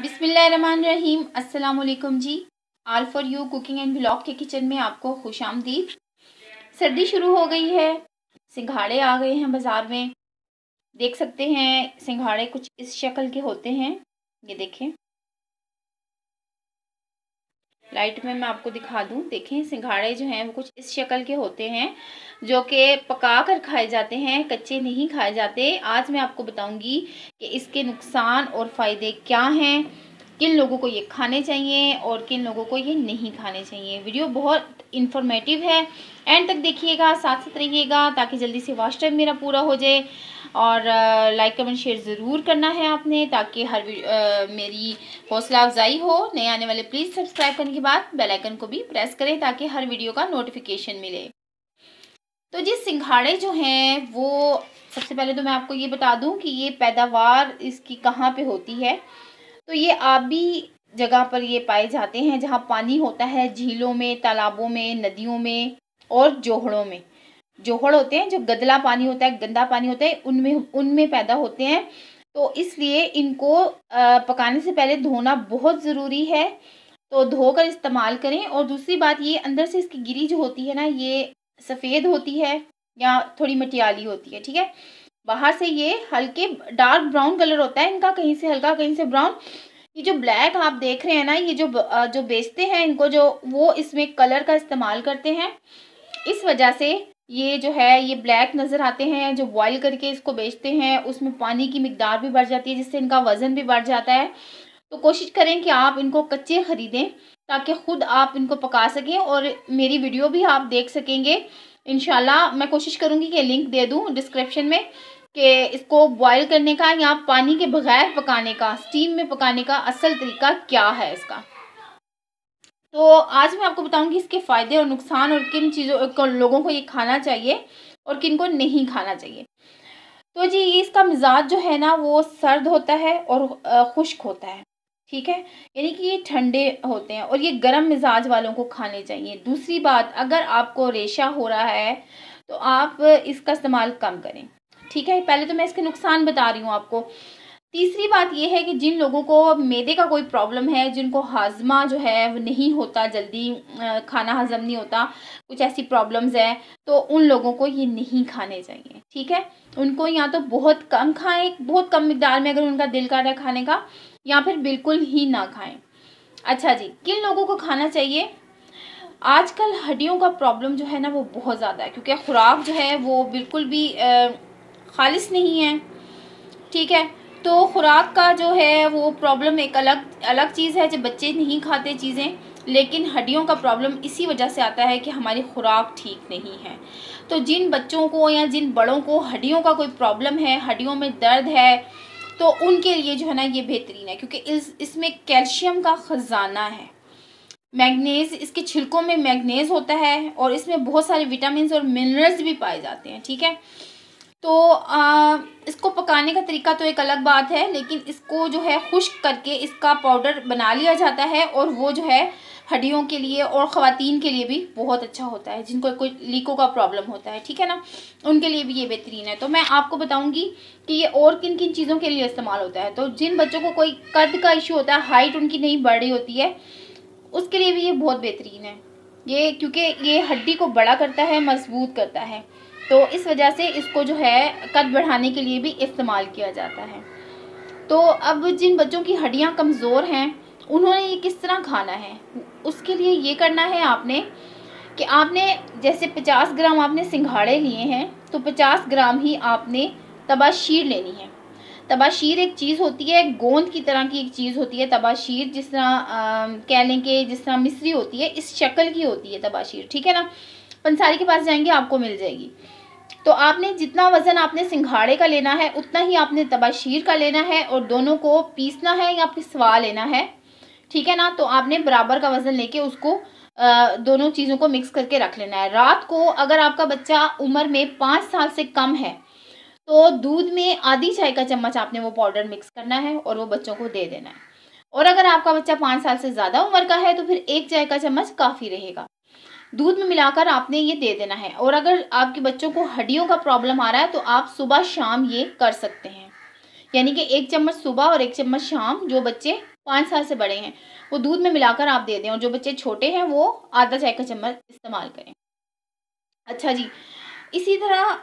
बिसमीम अल्लाम जी all for you cooking and blog के किचन में आपको खुश आमदीद सर्दी शुरू हो गई है सिंघाड़े आ गए हैं बाज़ार में देख सकते हैं सिंघाड़े कुछ इस शक्ल के होते हैं ये देखें लाइट में मैं आपको दिखा दूं देखें सिंघाड़े जो हैं वो कुछ इस शक्ल के होते हैं जो कि पका कर खाए जाते हैं कच्चे नहीं खाए जाते आज मैं आपको बताऊंगी कि इसके नुकसान और फ़ायदे क्या हैं किन लोगों को ये खाने चाहिए और किन लोगों को ये नहीं खाने चाहिए वीडियो बहुत इन्फॉर्मेटिव है एंड तक देखिएगा साथ साथ रहिएगा ताकि जल्दी से वाश टाइम मेरा पूरा हो जाए और लाइक कमेंट शेयर ज़रूर करना है आपने ताकि हर आ, मेरी हौसला अफजाई हो नए आने वाले प्लीज़ सब्सक्राइब करने के बाद बेल आइकन को भी प्रेस करें ताकि हर वीडियो का नोटिफिकेशन मिले तो जी सिंघाड़े जो हैं वो सबसे पहले तो मैं आपको ये बता दूं कि ये पैदावार इसकी कहाँ पे होती है तो ये आबी जगह पर ये पाए जाते हैं जहाँ पानी होता है झीलों में तालाबों में नदियों में और जोहड़ों में जोहड़ होते हैं जो गदला पानी होता है गंदा पानी होता है उनमें उनमें पैदा होते हैं तो इसलिए इनको पकाने से पहले धोना बहुत ज़रूरी है तो धोकर इस्तेमाल करें और दूसरी बात ये अंदर से इसकी गिरी जो होती है ना ये सफ़ेद होती है या थोड़ी मटियाली होती है ठीक है बाहर से ये हल्के डार्क ब्राउन कलर होता है इनका कहीं से हल्का कहीं से ब्राउन ये जो ब्लैक आप देख रहे हैं ना ये जो जो बेचते हैं इनको जो वो इसमें कलर का इस्तेमाल करते हैं इस वजह से ये जो है ये ब्लैक नज़र आते हैं जो बॉयल करके इसको बेचते हैं उसमें पानी की मकदार भी बढ़ जाती है जिससे इनका वज़न भी बढ़ जाता है तो कोशिश करें कि आप इनको कच्चे ख़रीदें ताकि ख़ुद आप इनको पका सकें और मेरी वीडियो भी आप देख सकेंगे इन मैं कोशिश करूँगी कि लिंक दे दूँ डिस्क्रिप्शन में कि इसको बॉयल करने का या पानी के बगैर पकाने का स्टीम में पकाने का असल तरीका क्या है इसका तो आज मैं आपको बताऊंगी इसके फ़ायदे और नुकसान और किन चीज़ों लोगों को ये खाना चाहिए और किन को नहीं खाना चाहिए तो जी इसका मिजाज जो है ना वो सर्द होता है और खुश्क होता है ठीक है यानी कि ये ठंडे होते हैं और ये गर्म मिजाज वालों को खाने चाहिए दूसरी बात अगर आपको रेशा हो रहा है तो आप इसका इस्तेमाल कम करें ठीक है पहले तो मैं इसके नुकसान बता रही हूँ आपको तीसरी बात यह है कि जिन लोगों को मैदे का कोई प्रॉब्लम है जिनको हाजमा जो है वो नहीं होता जल्दी खाना हजम नहीं होता कुछ ऐसी प्रॉब्लम्स हैं तो उन लोगों को ये नहीं खाने चाहिए ठीक है उनको या तो बहुत कम खाएं बहुत कम मकदार में अगर उनका दिल कर रहा है खाने का या फिर बिल्कुल ही ना खाएं अच्छा जी किन लोगों को खाना चाहिए आजकल हड्डियों का प्रॉब्लम जो है ना वो बहुत ज़्यादा है क्योंकि खुराक जो है वो बिल्कुल भी आ, खालिश नहीं है ठीक है तो खुराक का जो है वो प्रॉब्लम एक अलग अलग चीज़ है जब बच्चे नहीं खाते चीज़ें लेकिन हड्डियों का प्रॉब्लम इसी वजह से आता है कि हमारी खुराक ठीक नहीं है तो जिन बच्चों को या जिन बड़ों को हड्डियों का कोई प्रॉब्लम है हड्डियों में दर्द है तो उनके लिए जो है ना ये बेहतरीन है क्योंकि इस इसमें कैल्शियम का ख़जाना है मैग्नीज इसके छिलकों में मैग्नीज होता है और इसमें बहुत सारे विटामिन और मिनरल्स भी पाए जाते हैं ठीक है तो आ, इसको पकाने का तरीका तो एक अलग बात है लेकिन इसको जो है खुश्क करके इसका पाउडर बना लिया जाता है और वो जो है हड्डियों के लिए और ख़वातीन के लिए भी बहुत अच्छा होता है जिनको कोई लीकों का प्रॉब्लम होता है ठीक है ना उनके लिए भी ये बेहतरीन है तो मैं आपको बताऊंगी कि ये और किन किन चीज़ों के लिए इस्तेमाल होता है तो जिन बच्चों को कोई कद का इशू होता है हाइट उनकी नहीं बढ़ी होती है उसके लिए भी ये बहुत बेहतरीन है ये क्योंकि ये हड्डी को बड़ा करता है मजबूत करता है तो इस वजह से इसको जो है कद बढ़ाने के लिए भी इस्तेमाल किया जाता है तो अब जिन बच्चों की हड्डियाँ कमज़ोर हैं उन्होंने ये किस तरह खाना है उसके लिए ये करना है आपने कि आपने जैसे 50 ग्राम आपने सिंघाड़े लिए हैं तो 50 ग्राम ही आपने तबाशीर लेनी है तबाशीर एक चीज़ होती है गोंद की तरह की एक चीज़ होती है तबाशीर जिस तरह कह लें कि जिस तरह मिस्री होती है इस शक्ल की होती है तबाशीर ठीक है ना पंसारी के पास जाएंगे आपको मिल जाएगी तो आपने जितना वज़न आपने सिंघाड़े का लेना है उतना ही आपने तबाशीर का लेना है और दोनों को पीसना है या पिसवा लेना है ठीक है ना तो आपने बराबर का वज़न लेके उसको आ, दोनों चीज़ों को मिक्स करके रख लेना है रात को अगर आपका बच्चा उम्र में पाँच साल से कम है तो दूध में आधी चाय का चम्मच आपने वो पाउडर मिक्स करना है और वो बच्चों को दे देना है और अगर आपका बच्चा पाँच साल से ज़्यादा उम्र का है तो फिर एक चाय का चम्मच काफ़ी रहेगा दूध में मिलाकर आपने ये दे देना है और अगर आपके बच्चों को हड्डियों का प्रॉब्लम आ रहा है तो आप सुबह शाम ये कर सकते हैं यानी कि एक चम्मच सुबह और एक चम्मच शाम जो बच्चे पाँच साल से बड़े हैं वो दूध में मिलाकर आप दे दें और जो बच्चे छोटे हैं वो आधा चाय का चम्मच इस्तेमाल करें अच्छा जी इसी तरह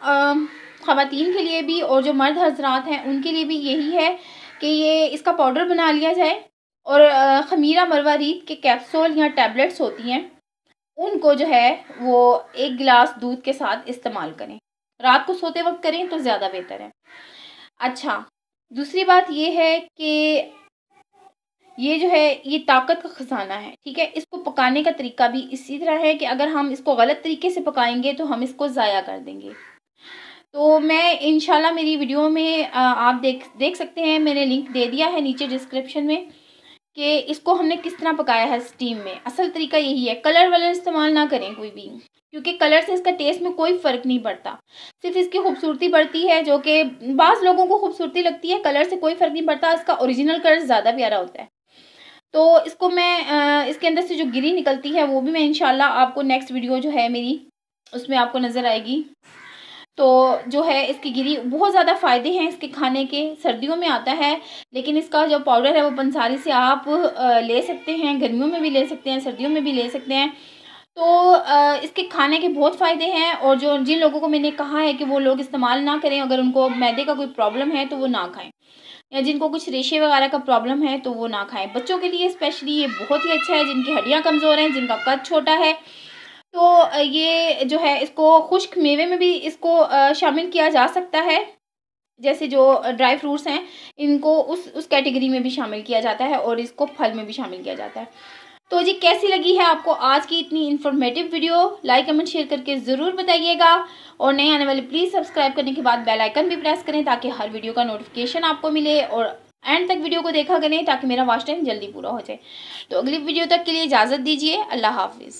ख़वातीन के लिए भी और जो मर्द हजरात हैं उनके लिए भी यही है कि ये इसका पाउडर बना लिया जाए और ख़मीरा मरवा रीत के कैप्सूल या टैबलेट्स होती हैं उनको जो है वो एक गिलास दूध के साथ इस्तेमाल करें रात को सोते वक्त करें तो ज़्यादा बेहतर है अच्छा दूसरी बात ये है कि ये जो है ये ताकत का ख़जाना है ठीक है इसको पकाने का तरीका भी इसी तरह है कि अगर हम इसको गलत तरीके से पकाएंगे तो हम इसको ज़ाया कर देंगे तो मैं इन मेरी वीडियो में आप देख देख सकते हैं मैंने लिंक दे दिया है नीचे डिस्क्रिप्शन में कि इसको हमने किस तरह पकाया है स्टीम में असल तरीका यही है कलर वलर इस्तेमाल ना करें कोई भी क्योंकि कलर से इसका टेस्ट में कोई फ़र्क नहीं पड़ता सिर्फ इसकी खूबसूरती बढ़ती है जो कि बाज़ लोगों को खूबसूरती लगती है कलर से कोई फ़र्क नहीं पड़ता इसका ओरिजिनल कलर ज़्यादा प्यारा होता है तो इसको मैं इसके अंदर से जो गिरी निकलती है वो भी मैं इन आपको नेक्स्ट वीडियो जो है मेरी उसमें आपको नज़र आएगी तो जो है इसकी गिरी बहुत ज़्यादा फ़ायदे हैं इसके खाने के सर्दियों में आता है लेकिन इसका जो पाउडर है वो पंसारी से आप ले सकते हैं गर्मियों में भी ले सकते हैं सर्दियों में भी ले सकते हैं तो इसके खाने के बहुत फ़ायदे हैं और जो जिन लोगों को मैंने कहा है कि वो लोग इस्तेमाल ना करें अगर उनको मैदे का कोई प्रॉब्लम है तो वो ना खाएं या जिनको कुछ रेशे वगैरह का प्रॉब्लम है तो वो ना खाएं बच्चों के लिए स्पेशली ये बहुत ही अच्छा है जिनकी हड्डियाँ कमज़ोर हैं जिनका कद छोटा है तो ये जो है इसको खुश्क मेवे में भी इसको शामिल किया जा सकता है जैसे जो ड्राई फ्रूट्स हैं इनको उस उस कैटेगरी में भी शामिल किया जाता है और इसको फल में भी शामिल किया जाता है तो जी कैसी लगी है आपको आज की इतनी informative video like comment share करके ज़रूर बताइएगा और नए आने वाले प्लीज़ सब्सक्राइब करने के बाद बेल आइकन भी प्रेस करें ताकि हर वीडियो का नोटिफिकेशन आपको मिले और एंड तक वीडियो को देखा करें ताकि मेरा वॉच टाइम जल्दी पूरा हो जाए तो अगली वीडियो तक के लिए इजाज़त दीजिए अल्लाह हाफिज़